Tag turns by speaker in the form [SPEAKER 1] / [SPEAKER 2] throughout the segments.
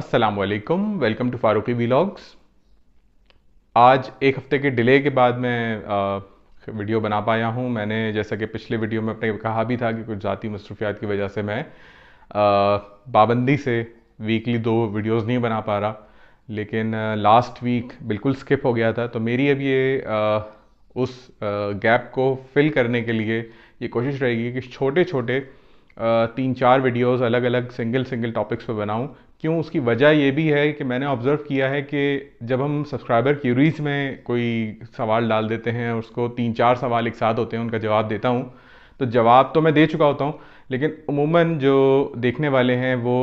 [SPEAKER 1] Aslam welcome to Farooqui vlogs आज एक हफ़्ते के डिले के बाद मैं आ, वीडियो बना पाया हूँ मैंने जैसा कि पिछले वीडियो में अपने कहा भी था कि कुछ ज़ाती मसरूफियात की वजह से मैं पाबंदी से वीकली दो वीडियोस नहीं बना पा रहा लेकिन लास्ट वीक बिल्कुल स्किप हो गया था तो मेरी अब ये आ, उस गैप को फिल करने के लिए ये कोशिश रहेगी कि छोटे छोटे तीन चार वीडियोस अलग अलग सिंगल सिंगल टॉपिक्स पर बनाऊं क्यों उसकी वजह ये भी है कि मैंने ऑब्ज़र्व किया है कि जब हम सब्सक्राइबर क्यूरीज में कोई सवाल डाल देते हैं उसको तीन चार सवाल एक साथ होते हैं उनका जवाब देता हूँ तो जवाब तो मैं दे चुका होता हूँ लेकिन उमूमन जो देखने वाले हैं वो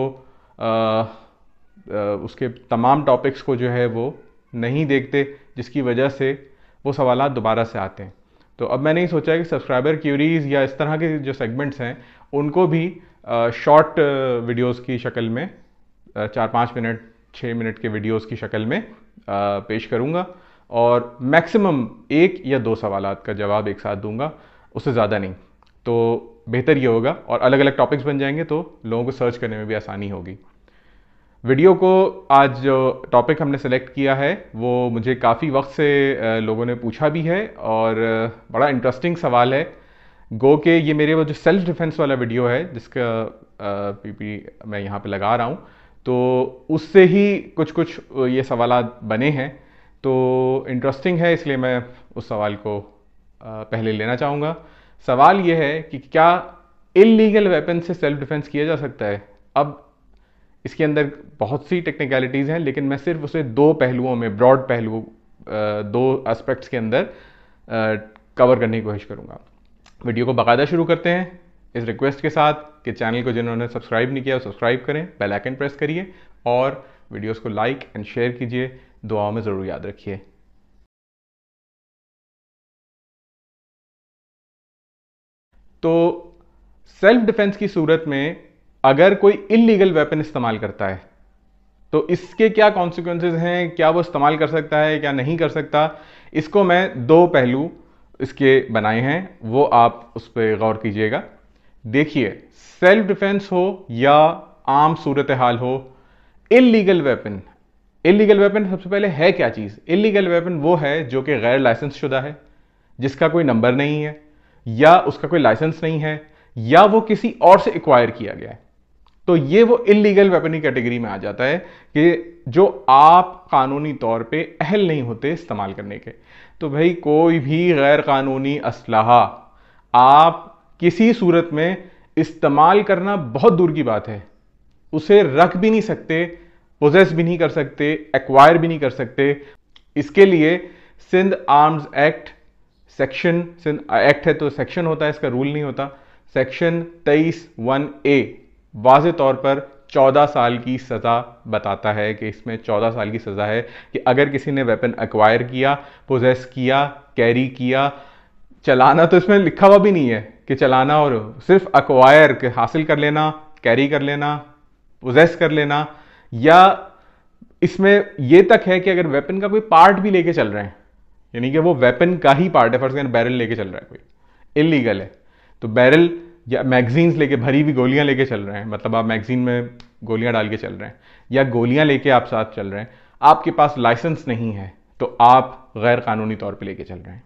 [SPEAKER 1] आ, आ, उसके तमाम टॉपिक्स को जो है वो नहीं देखते जिसकी वजह से वो सवाल दोबारा से आते हैं तो अब मैंने ये सोचा कि सब्सक्राइबर क्यूरीज या इस तरह के जो सेगमेंट्स हैं उनको भी शॉर्ट वीडियोस की शक्ल में चार पाँच मिनट छः मिनट के वीडियोस की शक्ल में पेश करूँगा और मैक्सिमम एक या दो सवाल का जवाब एक साथ दूंगा उससे ज़्यादा नहीं तो बेहतर ये होगा और अलग अलग टॉपिक्स बन जाएंगे तो लोगों को सर्च करने में भी आसानी होगी वीडियो को आज जो टॉपिक हमने सेलेक्ट किया है वो मुझे काफ़ी वक्त से लोगों ने पूछा भी है और बड़ा इंटरेस्टिंग सवाल है गो के ये मेरे वो जो सेल्फ डिफेंस वाला वीडियो है जिसका पीपी मैं यहाँ पे लगा रहा हूँ तो उससे ही कुछ कुछ ये सवाल बने हैं तो इंटरेस्टिंग है इसलिए मैं उस सवाल को पहले लेना चाहूँगा सवाल ये है कि क्या इलीगल वेपन से सेल्फ डिफेंस किया जा सकता है अब इसके अंदर बहुत सी टेक्निकलिटीज़ हैं लेकिन मैं सिर्फ उसे दो पहलुओं में ब्रॉड पहलुओं दो एस्पेक्ट्स के अंदर कवर करने की कोशिश करूँगा वीडियो को बाकायदा शुरू करते हैं इस रिक्वेस्ट के साथ कि चैनल को जिन्होंने सब्सक्राइब नहीं किया सब्सक्राइब करें बेल आइकन प्रेस करिए और वीडियोस को लाइक एंड शेयर कीजिए दुआओं में ज़रूर याद रखिए तो सेल्फ डिफेंस की सूरत में अगर कोई इलीगल वेपन इस्तेमाल करता है तो इसके क्या कॉन्सिक्वेंसेज हैं क्या वो इस्तेमाल कर सकता है क्या नहीं कर सकता इसको मैं दो पहलू इसके बनाए हैं वो आप उस पर गौर कीजिएगा देखिए सेल्फ डिफेंस हो या आम सूरत हाल हो इलीगल वेपन इलीगल वेपन सबसे पहले है क्या चीज़ इलीगल वेपन वो है जो कि गैर लाइसेंस शुदा है जिसका कोई नंबर नहीं है या उसका कोई लाइसेंस नहीं है या वो किसी और से एक्वायर किया गया है तो ये वो इलीगल वेपन की कैटेगरी में आ जाता है कि जो आप कानूनी तौर पे अहल नहीं होते इस्तेमाल करने के तो भाई कोई भी गैर कानूनी असलाह आप किसी सूरत में इस्तेमाल करना बहुत दूर की बात है उसे रख भी नहीं सकते पोजेस भी नहीं कर सकते एक्वायर भी नहीं कर सकते इसके लिए Sindh arms act section Sindh act है तो सेक्शन होता है इसका रूल नहीं होता सेक्शन तेईस वन ए वाज तौर पर चौदह साल की सज़ा बताता है कि इसमें चौदह साल की सज़ा है कि अगर किसी ने वेपन एक्वायर किया पोजेस किया कैरी किया चलाना तो इसमें लिखा हुआ भी नहीं है कि चलाना और सिर्फ अक्वायर हासिल कर लेना कैरी कर लेना पोजेस कर लेना या इसमें ये तक है कि अगर वेपन का कोई पार्ट भी लेके चल रहे हैं यानी कि वो वेपन का ही पार्ट है फर्स्ट कैन बैरल लेके चल रहा है कोई इलीगल है तो बैरल या मैगजीन्स लेके भरी हुई गोलियां लेके चल रहे हैं मतलब आप मैगजीन में गोलियां डाल के चल रहे हैं या गोलियां लेके आप साथ चल रहे हैं आपके पास लाइसेंस नहीं है तो आप गैर कानूनी तौर पे लेके चल रहे हैं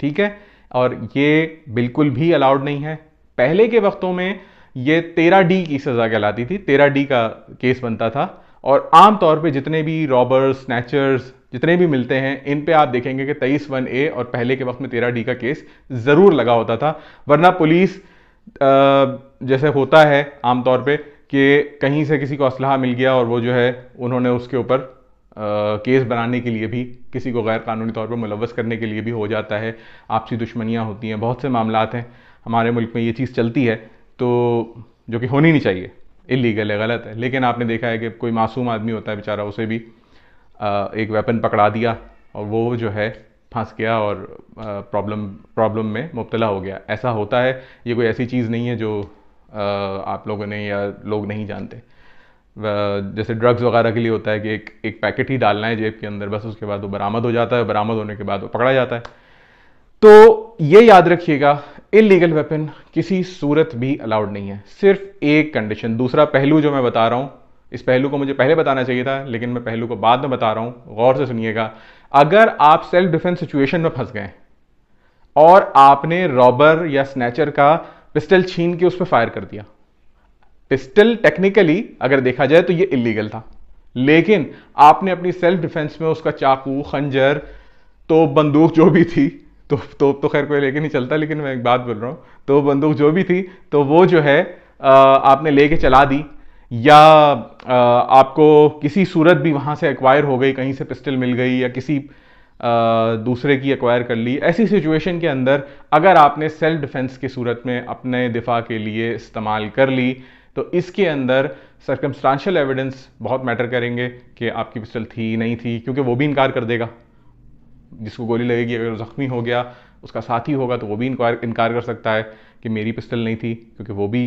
[SPEAKER 1] ठीक है और ये बिल्कुल भी अलाउड नहीं है पहले के वक्तों में ये तेरह डी की सज़ा कहलाती थी तेरह डी का केस बनता था और आमतौर पे जितने भी रॉबर्स स्नैचर्स जितने भी मिलते हैं इन पे आप देखेंगे कि तेईस वन ए और पहले के वक्त में तेरह डी का केस ज़रूर लगा होता था वरना पुलिस जैसे होता है आमतौर पे कि कहीं से किसी को असलाह मिल गया और वो जो है उन्होंने उसके ऊपर केस बनाने के लिए भी किसी को गैर कानूनी तौर पर मुलवस करने के लिए भी हो जाता है आपसी दुश्मनियाँ होती हैं बहुत से मामला हैं हमारे मुल्क में ये चीज़ चलती है तो जो कि होनी नहीं चाहिए इलीगल है गलत है लेकिन आपने देखा है कि कोई मासूम आदमी होता है बेचारा उसे भी एक वेपन पकड़ा दिया और वो जो है फंस गया और प्रॉब्लम प्रॉब्लम में मुबतला हो गया ऐसा होता है ये कोई ऐसी चीज़ नहीं है जो आप लोगों ने या लोग नहीं जानते जैसे ड्रग्स वगैरह के लिए होता है कि एक एक पैकेट ही डालना है जेब के अंदर बस उसके बाद वो बरामद हो जाता है बरामद होने के बाद वो पकड़ा जाता है तो ये याद रखिएगा इलीगल वेपन किसी सूरत भी अलाउड नहीं है सिर्फ एक कंडीशन दूसरा पहलू जो मैं बता रहा हूँ इस पहलू को मुझे पहले बताना चाहिए था लेकिन मैं पहलू को बाद में बता रहा हूँ गौर से सुनिएगा अगर आप सेल्फ डिफेंस सिचुएशन में फंस गए और आपने रॉबर या स्नैचर का पिस्टल छीन के उस पर फायर कर दिया पिस्टल टेक्निकली अगर देखा जाए तो ये इलीगल था लेकिन आपने अपनी सेल्फ डिफेंस में उसका चाकू खंजर तो बंदूक जो भी थी तो तो, तो खैर कोई लेके नहीं चलता लेकिन मैं एक बात बोल रहा हूँ तो बंदूक जो भी थी तो वो जो है आपने लेके चला दी या आपको किसी सूरत भी वहाँ से एक्वायर हो गई कहीं से पिस्टल मिल गई या किसी दूसरे की एक्वायर कर ली ऐसी सिचुएशन के अंदर अगर आपने सेल्फ डिफेंस की सूरत में अपने दिफा के लिए इस्तेमाल कर ली तो इसके अंदर सर्कमस्टांशल एविडेंस बहुत मैटर करेंगे कि आपकी पिस्टल थी नहीं थी क्योंकि वो भी इनकार कर देगा जिसको गोली लगेगी अगर ज़ख्मी हो गया उसका साथी होगा तो वो भी इनकार इनकार कर सकता है कि मेरी पिस्टल नहीं थी क्योंकि वो भी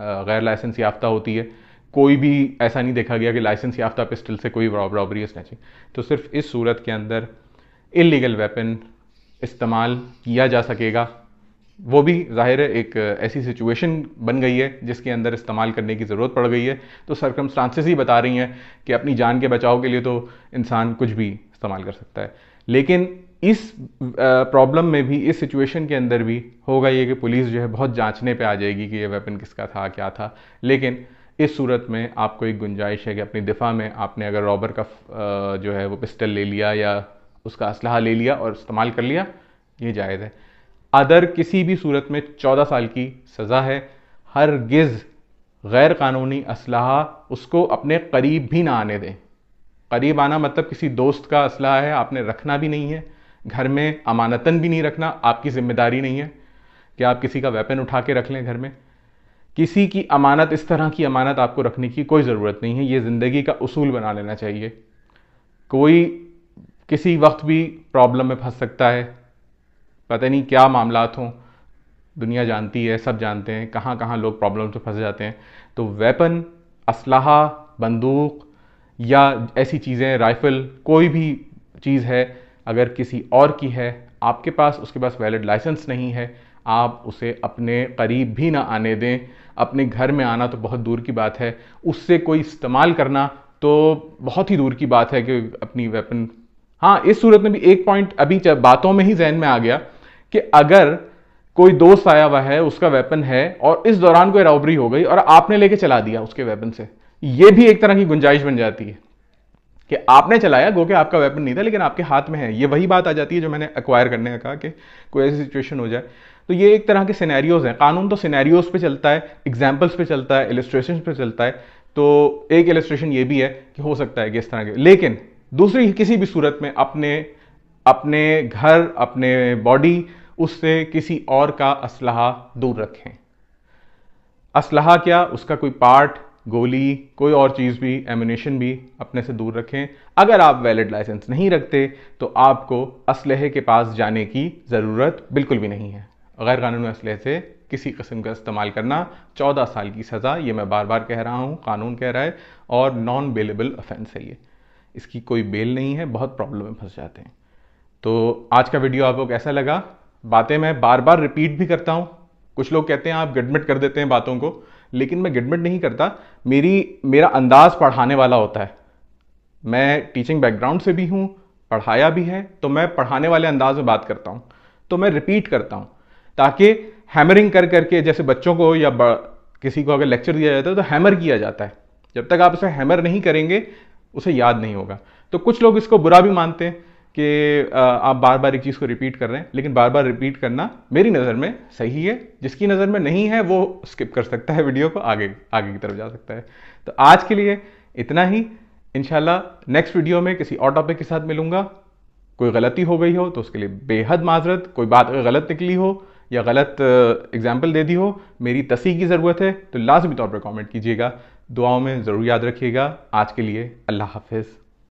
[SPEAKER 1] गैर लाइसेंस याफ्ता होती है कोई भी ऐसा नहीं देखा गया कि लाइसेंस याफ्ता पिस्टल से कोई रॉबरी या स्नैचिंग तो सिर्फ इस सूरत के अंदर इलीगल वेपन इस्तेमाल किया जा सकेगा वो भी ज़ाहिर है एक ऐसी सिचुएशन बन गई है जिसके अंदर इस्तेमाल करने की ज़रूरत पड़ गई है तो सरकमस्टांसेस ही बता रही हैं कि अपनी जान के बचाव के लिए तो इंसान कुछ भी इस्तेमाल कर सकता है लेकिन इस प्रॉब्लम में भी इस सिचुएशन के अंदर भी होगा ये कि पुलिस जो है बहुत जांचने पे आ जाएगी कि ये वेपन किसका था क्या था लेकिन इस सूरत में आपको एक गुंजाइश है कि अपनी दिफा में आपने अगर रॉबर का जो है वो पिस्टल ले लिया या उसका असलहा ले लिया और इस्तेमाल कर लिया ये जायज़ है अदर किसी भी सूरत में 14 साल की सज़ा है हर गिज़ गैर कानूनी असलाह उसको अपने करीब भी ना आने दें करीब आना मतलब किसी दोस्त का असलाह है आपने रखना भी नहीं है घर में अमानतन भी नहीं रखना आपकी ज़िम्मेदारी नहीं है कि आप किसी का वेपन उठा के रख लें घर में किसी की अमानत इस तरह की अमानत आपको रखने की कोई ज़रूरत नहीं है ये ज़िंदगी का उसूल बना लेना चाहिए कोई किसी वक्त भी प्रॉब्लम में फंस सकता है पता नहीं क्या मामला हों दुनिया जानती है सब जानते हैं कहाँ कहाँ लोग प्रॉब्लम से फंस जाते हैं तो वेपन असलाहा बंदूक या ऐसी चीज़ें राइफ़ल कोई भी चीज़ है अगर किसी और की है आपके पास उसके पास वैलिड लाइसेंस नहीं है आप उसे अपने करीब भी ना आने दें अपने घर में आना तो बहुत दूर की बात है उससे कोई इस्तेमाल करना तो बहुत ही दूर की बात है कि अपनी वेपन हाँ इस सूरत में भी एक पॉइंट अभी बातों में ही जहन में आ गया कि अगर कोई दोस्त आया हुआ है उसका वेपन है और इस दौरान कोई रॉबरी हो गई और आपने लेके चला दिया उसके वेपन से यह भी एक तरह की गुंजाइश बन जाती है कि आपने चलाया गो के आपका वेपन नहीं था लेकिन आपके हाथ में है ये वही बात आ जाती है जो मैंने अक्वायर करने का कहा कि कोई ऐसी सिचुएशन हो जाए तो ये एक तरह के सिनेरियोज हैं कानून तो सिनेरियोज पे चलता है एग्जाम्पल्स पे चलता है इलेस्ट्रेशन पे चलता है तो एक इलेस्ट्रेशन ये भी है कि हो सकता है कि इस तरह के लेकिन दूसरी किसी भी सूरत में अपने अपने घर अपने बॉडी उससे किसी और का असलाह दूर रखें असलाह क्या उसका कोई पार्ट गोली कोई और चीज़ भी एमिनेशन भी अपने से दूर रखें अगर आप वैलिड लाइसेंस नहीं रखते तो आपको असलहे के पास जाने की ज़रूरत बिल्कुल भी नहीं है गैर कानूनी असलहे से किसी कस्म का इस्तेमाल करना चौदह साल की सज़ा ये मैं बार बार कह रहा हूँ कानून कह रहा है और नॉन बेलेबल ऑफेंस है ये इसकी कोई बेल नहीं है बहुत प्रॉब्लम में फंस जाते हैं तो आज का वीडियो आपको कैसा लगा बातें मैं बार बार रिपीट भी करता हूँ कुछ लोग कहते हैं आप गिडमिट कर देते हैं बातों को लेकिन मैं गिडमिट नहीं करता मेरी मेरा अंदाज पढ़ाने वाला होता है मैं टीचिंग बैकग्राउंड से भी हूँ पढ़ाया भी है तो मैं पढ़ाने वाले अंदाज में बात करता हूँ तो मैं रिपीट करता हूँ ताकि हैमरिंग कर करके जैसे बच्चों को या किसी को अगर लेक्चर दिया जाता है तो हैमर किया जाता है जब तक आप उसे हैमर नहीं करेंगे उसे याद नहीं होगा तो कुछ लोग इसको बुरा भी मानते हैं कि आप बार बार एक चीज़ को रिपीट कर रहे हैं लेकिन बार बार रिपीट करना मेरी नज़र में सही है जिसकी नज़र में नहीं है वो स्किप कर सकता है वीडियो को आगे आगे की तरफ जा सकता है तो आज के लिए इतना ही इन नेक्स्ट वीडियो में किसी और टॉपिक के साथ मिलूंगा कोई गलती हो गई हो तो उसके लिए बेहद माजरत कोई बात गलत निकली हो या गलत एग्जाम्पल दे दी हो मेरी तसी की ज़रूरत है तो लाजमी तौर पर कॉमेंट कीजिएगा दुआओं में ज़रूर याद रखिएगा आज के लिए अल्लाह हाफिज़